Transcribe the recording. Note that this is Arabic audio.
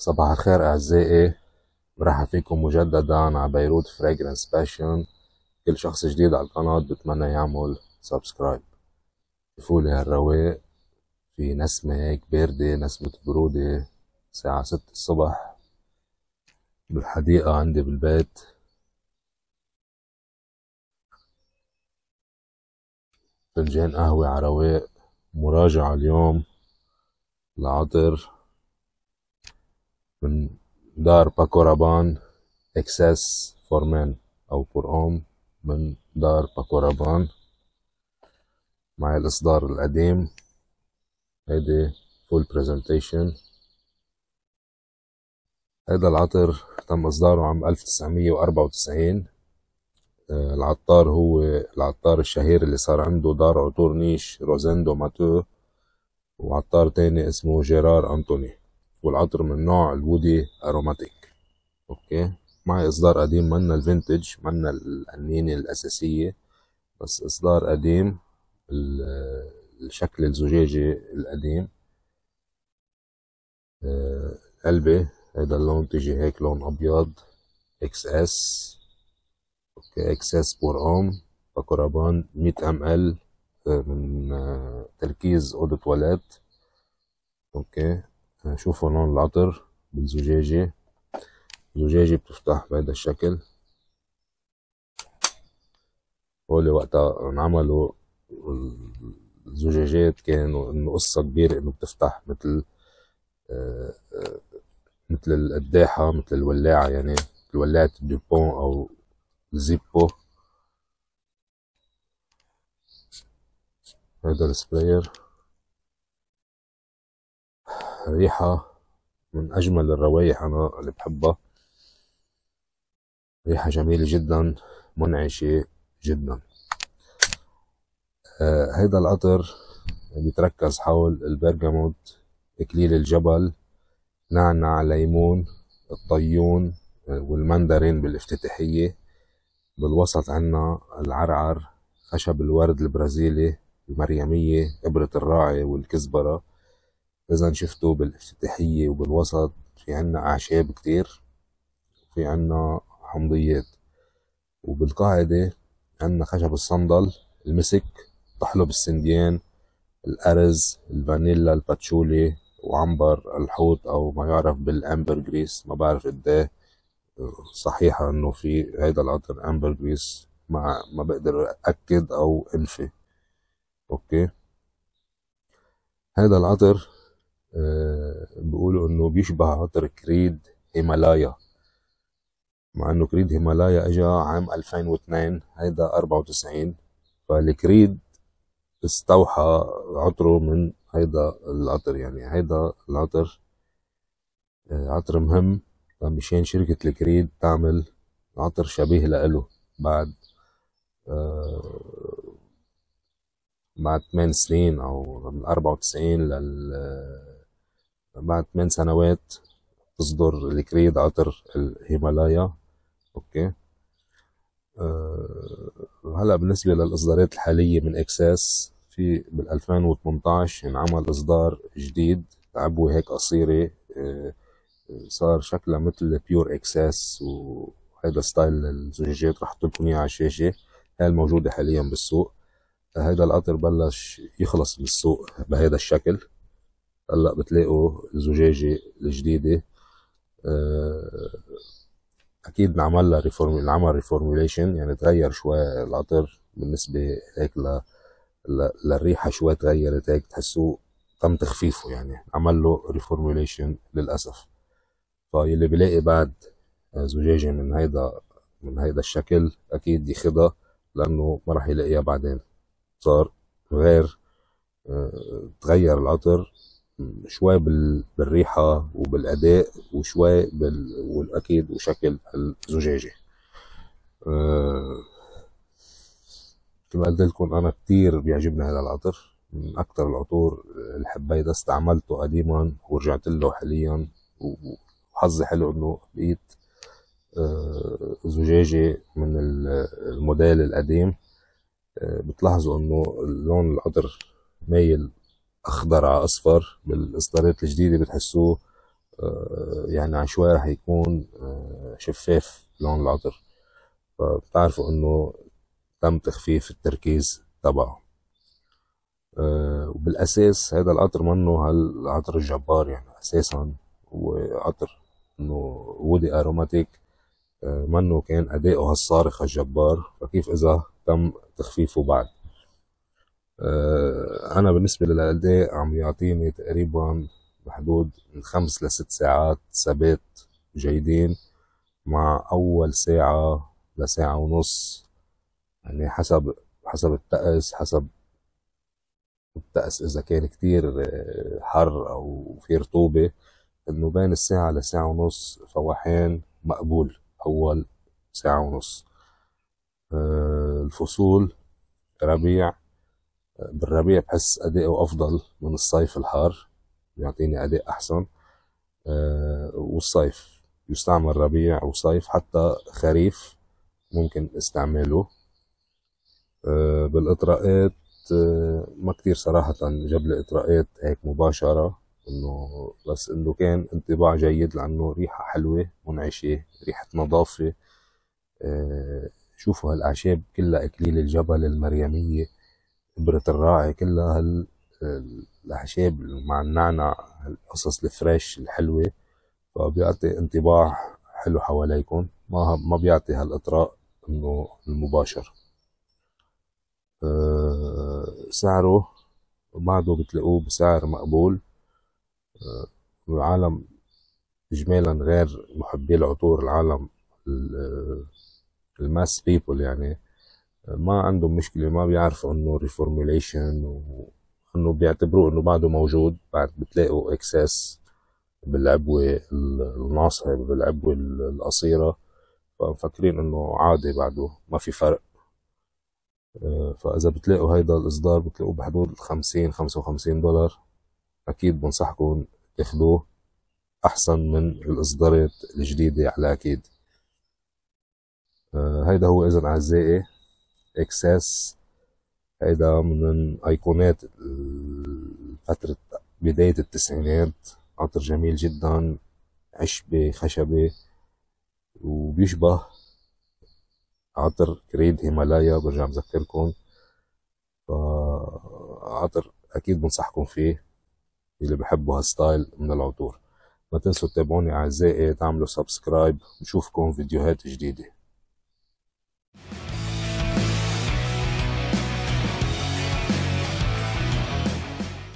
صباح الخير أعزائي مرحبا فيكم مجددا على بيروت فريجرنس باشن كل شخص جديد على القناة بتمنى يعمل سبسكرايب فولي هالرواق في نسمة هيك باردة نسمة برودة الساعة ست الصبح بالحديقة عندي بالبيت فنجان قهوة على رواق مراجعة اليوم العطر من دار باكورابان اكسس فور مان او فور اوم من دار باكورابان مع الاصدار القديم هيدي فول برزنتيشن هيدا العطر تم اصداره عام 1994 العطار هو العطار الشهير اللي صار عنده دار عطور نيش روزندو ماتو وعطار تاني اسمه جيرار أنطوني والعطر من نوع الودي اروماتيك اوكي مع اصدار قديم منا الفينتج منا القنينة الاساسية بس اصدار قديم الشكل الزجاجي القديم أه علبة هيدا اللون تجي هيك لون ابيض اكس اس اوكي اكس اس بور اوم باكورابان 100 ام ال آه، من آه، تركيز اوضة تواليت اوكي هنشوفه لون العطر بالزجاجة زجاجة بتفتح بهذا الشكل هول وقتها انعملوا الزجاجات كان انه قصة كبيرة انه بتفتح مثل آه، آه، مثل القداحة مثل الولاعة يعني ولاعة ديبون او زيبو هذا السبراير ريحة من أجمل الروايح أنا اللي بحبها ريحة جميلة جدا منعشة جدا آه هيدا العطر بيتركز حول البرجموت إكليل الجبل نعنع ليمون الطيون آه، والمندرين بالافتتاحية بالوسط عنا العرعر خشب الورد البرازيلي المريمية إبرة الراعي والكزبرة إذا شفتوا بالافتتاحية وبالوسط في عنا أعشاب كتير في عنا حمضيات وبالقاعدة عنا خشب الصندل المسك طحلب السنديان الأرز الفانيلا الباتشولي وعنبر الحوت أو ما يعرف بالأمبر جريس ما بعرف إداه صحيحة إنه في هيدا العطر أمبر جريس ما ما بقدر أكد أو أنفي أوكي هذا العطر آه، بيقولوا انه بيشبه عطر كريد هيمالايا مع انه كريد هيمالايا اجا عام 2002 هيدا 94 فالكريد استوحى عطره من هيدا العطر يعني هيدا العطر آه، عطر مهم مشان شركة الكريد تعمل عطر شبيه لإله بعد آه، بعد 8 سنين أو من 94 لل بعد ثمان سنوات تصدر الكريد عطر الهيمالايا اوكي أه هلا بالنسبه للاصدارات الحاليه من اكساس في بال 2018 انعمل اصدار جديد عبوة هيك قصيره آه،, أه صار شكلها مثل بيور اكساس وهيدا ستايل الزجاجات رح احط لكم اياها على الشاشه هاي الموجوده حاليا بالسوق هيدا القطر بلش يخلص من السوق بهيدا الشكل هلا بتلاقوا الزجاجه الجديده آه، اكيد انعمل لها ريفورم انعمل ريفورميليشن يعني تغير شوي العطر بالنسبه هيك ل... ل... للريحه شوي تغيرت هيك تحسوا تم تخفيفه يعني عمل له ريفورميليشن للاسف فاللي بلاقي بعد آه، زجاجه من هيدا من هيدا الشكل اكيد يخدها لانه ما راح يلاقيها بعدين صار غير آه، تغير العطر شوية بالريحة وبالأداء وشوية بال... والأكيد وشكل الزجاجة أه كما قلت لكم أنا كتير بيعجبني هذا العطر من أكتر العطور اللي حبيتها استعملته قديما ورجعت له حاليا وحظي حلو إنه لقيت أه زجاجة من الموديل القديم أه بتلاحظوا إنه لون العطر مايل اخضر على اصفر بالاصدارات الجديده بتحسوه آه، يعني عشوائي رح يكون آه، شفاف لون العطر فبتعرفوا انه تم تخفيف التركيز تبعه آه، وبالاساس هذا العطر منه هالعطر الجبار يعني اساسا عطر انه وودي اروماتيك منه كان اداؤه هالصارخ الجبار فكيف اذا تم تخفيفه بعد آه، أنا بالنسبة للأداء عم يعطيني تقريبا بحدود من خمس لست ساعات ثبات جيدين مع أول ساعة لساعة ونص يعني حسب حسب الطقس حسب الطقس إذا كان كتير آه، حر أو في رطوبة إنه بين الساعة لساعة ونص فواحين مقبول أول ساعة ونص آه، الفصول ربيع بالربيع بحس أدائه أفضل من الصيف الحار بيعطيني أداء أحسن آه، والصيف يستعمل ربيع وصيف حتى خريف ممكن استعماله آه، بالإطراءات آه، ما كتير صراحة جاب لي إطراءات هيك مباشرة إنه بس إنه كان انطباع جيد لأنه ريحة حلوة منعشة ريحة نظافة شوفوا هالأعشاب كلها إكليل الجبل المريمية ابرة الراعي كلها هال الحشيب مع النعنع القصص الفريش الحلوة فبيعطي انطباع حلو حواليكم ما ما بيعطي هالاطراء انه المباشر آه، سعره بعده بتلاقوه بسعر مقبول آه، العالم اجمالا غير محبي العطور العالم آه، الماس بيبول يعني ما عندهم مشكلة ما بيعرفوا انه ريفورميليشن وانه بيعتبروا انه بعده موجود بعد بتلاقوا اكسس بالعبوة الناصعة بالعبوة القصيرة فمفكرين انه عادي بعده ما في فرق آه، فاذا بتلاقوا هيدا الاصدار بتلاقوه بحدود الخمسين خمسة وخمسين دولار اكيد بنصحكم تاخدوه احسن من الاصدارات الجديدة على اكيد آه، هيدا هو اذا اعزائي اكسس هيدا من ايقونات فترة بداية التسعينات عطر جميل جدا عشبة خشبة وبيشبه عطر كريد هيمالايا برجع بذكركم عطر اكيد بنصحكم فيه اللي بحبوا هالستايل من العطور ما تنسوا تتابعوني اعزائي تعملوا سبسكرايب نشوفكم فيديوهات جديده